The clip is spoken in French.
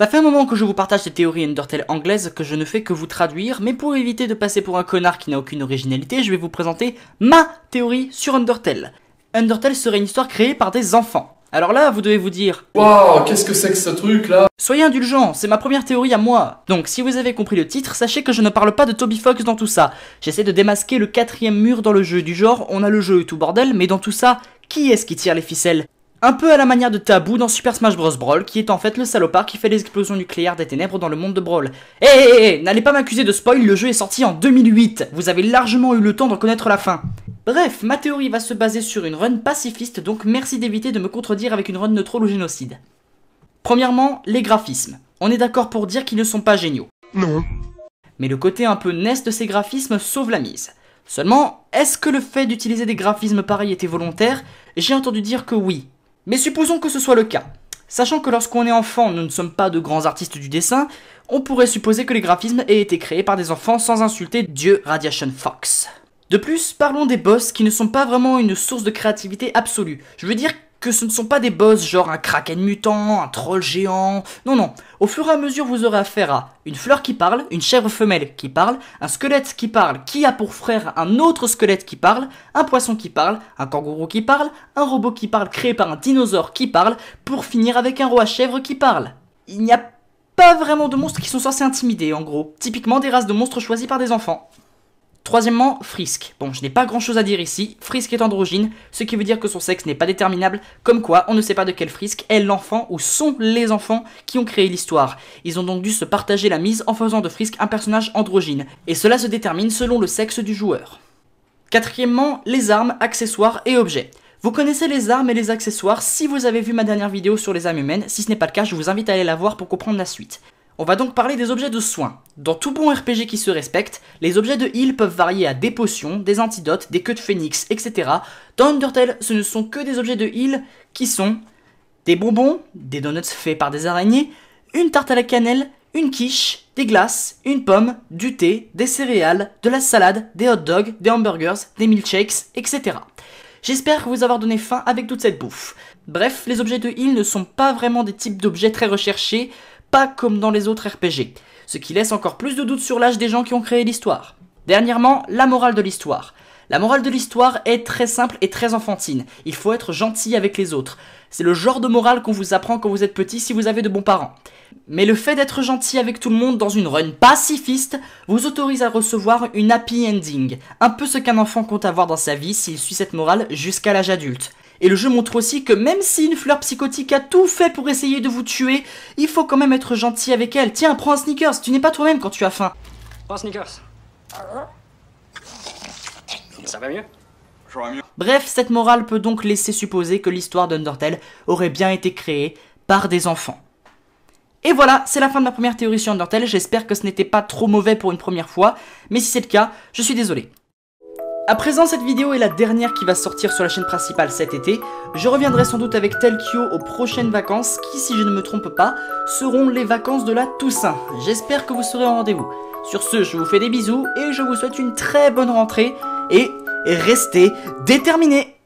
Ça fait un moment que je vous partage des théories Undertale anglaises que je ne fais que vous traduire, mais pour éviter de passer pour un connard qui n'a aucune originalité, je vais vous présenter ma théorie sur Undertale. Undertale serait une histoire créée par des enfants. Alors là, vous devez vous dire Waouh, qu'est-ce que c'est que ce truc là Soyez indulgent, c'est ma première théorie à moi. Donc si vous avez compris le titre, sachez que je ne parle pas de Toby Fox dans tout ça. J'essaie de démasquer le quatrième mur dans le jeu, du genre on a le jeu et tout bordel, mais dans tout ça, qui est-ce qui tire les ficelles un peu à la manière de Tabou dans Super Smash Bros. Brawl, qui est en fait le salopard qui fait les explosions nucléaires des ténèbres dans le monde de Brawl. Hé eh, hé eh, eh, n'allez pas m'accuser de spoil, le jeu est sorti en 2008, vous avez largement eu le temps de connaître la fin. Bref, ma théorie va se baser sur une run pacifiste, donc merci d'éviter de me contredire avec une run neutre ou génocide. Premièrement, les graphismes. On est d'accord pour dire qu'ils ne sont pas géniaux. Non. Mais le côté un peu nest de ces graphismes sauve la mise. Seulement, est-ce que le fait d'utiliser des graphismes pareils était volontaire J'ai entendu dire que oui, mais supposons que ce soit le cas. Sachant que lorsqu'on est enfant, nous ne sommes pas de grands artistes du dessin, on pourrait supposer que les graphismes aient été créés par des enfants sans insulter Dieu Radiation Fox. De plus, parlons des boss qui ne sont pas vraiment une source de créativité absolue. Je veux dire que ce ne sont pas des boss genre un kraken mutant, un troll géant. Non, non. Au fur et à mesure, vous aurez affaire à une fleur qui parle, une chèvre femelle qui parle, un squelette qui parle, qui a pour frère un autre squelette qui parle, un poisson qui parle, un kangourou qui parle, un robot qui parle créé par un dinosaure qui parle, pour finir avec un roi chèvre qui parle. Il n'y a pas vraiment de monstres qui sont censés intimider, en gros. Typiquement des races de monstres choisies par des enfants. Troisièmement, Frisk. Bon, je n'ai pas grand chose à dire ici. Frisk est androgyne, ce qui veut dire que son sexe n'est pas déterminable, comme quoi on ne sait pas de quel Frisk est l'enfant ou sont les enfants qui ont créé l'histoire. Ils ont donc dû se partager la mise en faisant de Frisk un personnage androgyne, et cela se détermine selon le sexe du joueur. Quatrièmement, les armes, accessoires et objets. Vous connaissez les armes et les accessoires si vous avez vu ma dernière vidéo sur les armes humaines, si ce n'est pas le cas, je vous invite à aller la voir pour comprendre la suite. On va donc parler des objets de soins. Dans tout bon RPG qui se respecte, les objets de heal peuvent varier à des potions, des antidotes, des queues de phénix, etc. Dans Undertale, ce ne sont que des objets de heal qui sont des bonbons, des donuts faits par des araignées, une tarte à la cannelle, une quiche, des glaces, une pomme, du thé, des céréales, de la salade, des hot dogs, des hamburgers, des milkshakes, etc. J'espère vous avoir donné faim avec toute cette bouffe. Bref, les objets de heal ne sont pas vraiment des types d'objets très recherchés, pas comme dans les autres RPG, ce qui laisse encore plus de doutes sur l'âge des gens qui ont créé l'histoire. Dernièrement, la morale de l'histoire. La morale de l'histoire est très simple et très enfantine. Il faut être gentil avec les autres. C'est le genre de morale qu'on vous apprend quand vous êtes petit si vous avez de bons parents. Mais le fait d'être gentil avec tout le monde dans une run pacifiste vous autorise à recevoir une happy ending, un peu ce qu'un enfant compte avoir dans sa vie s'il suit cette morale jusqu'à l'âge adulte. Et le jeu montre aussi que même si une fleur psychotique a tout fait pour essayer de vous tuer, il faut quand même être gentil avec elle. Tiens, prends un sneakers, tu n'es pas toi-même quand tu as faim. Prends un sneakers. Ça va mieux mieux. Bref, cette morale peut donc laisser supposer que l'histoire d'Undertale aurait bien été créée par des enfants. Et voilà, c'est la fin de ma première théorie sur Undertale, j'espère que ce n'était pas trop mauvais pour une première fois, mais si c'est le cas, je suis désolé. À présent, cette vidéo est la dernière qui va sortir sur la chaîne principale cet été. Je reviendrai sans doute avec Telkio aux prochaines vacances qui, si je ne me trompe pas, seront les vacances de la Toussaint. J'espère que vous serez en rendez-vous. Sur ce, je vous fais des bisous et je vous souhaite une très bonne rentrée et restez déterminés